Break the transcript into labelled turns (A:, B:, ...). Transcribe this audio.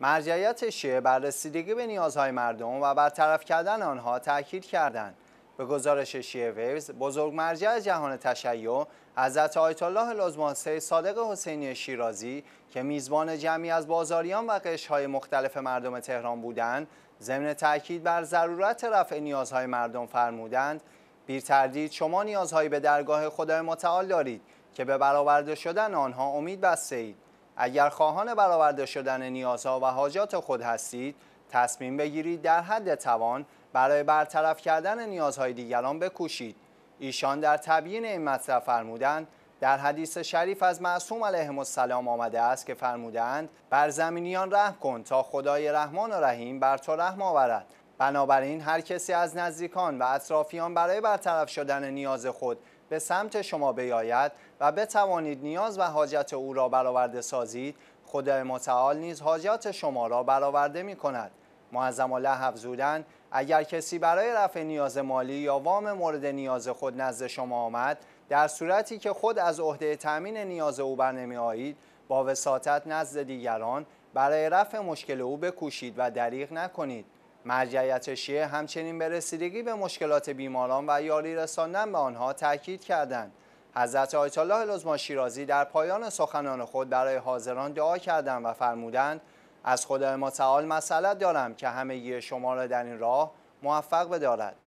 A: مرجعیت شیعه بر رسیدگی به نیازهای مردم و برطرف کردن آنها تاکید کردند به گزارش شیعه ویوز بزرگ مرجع جهان تشیع حضرت آیت الله لازماسه صادق حسینی شیرازی که میزبان جمعی از بازاریان و قشهای مختلف مردم تهران بودند ضمن تاکید بر ضرورت رفع نیازهای مردم فرمودند بیر تردید شما نیازهایی به درگاه خدای متعال دارید که به برآورده شدن آنها امید بسته اگر خواهان برآورده شدن نیازها و حاجات خود هستید تصمیم بگیرید در حد توان برای برطرف کردن نیازهای دیگران بکوشید ایشان در تبیین این مطلب فرمودند در حدیث شریف از معصوم علیهم السلام آمده است که فرمودند بر زمینیان رحم کن تا خدای رحمان و رحیم بر تو رحم آورد بنابراین هر کسی از نزدیکان و اطرافیان برای برطرف شدن نیاز خود به سمت شما بیاید و بتوانید نیاز و حاجت او را برآورده سازید خدای متعال نیز حاجات شما را برآورده می کند معظم الله حفظودن اگر کسی برای رفع نیاز مالی یا وام مورد نیاز خود نزد شما آمد در صورتی که خود از عهده تامین نیاز او نمی آیید با وساطت نزد دیگران برای رفع مشکل او بکوشید و دریغ نکنید مرجعیت شیعه همچنین به رسیدگی به مشکلات بیماران و یاری رساندن به آنها تاکید کردند حضرت آیت الله شیرازی در پایان سخنان خود برای حاضران دعا کردند و فرمودند از خدای متعال مسئله دارم که همگی شما را در این راه موفق بدارد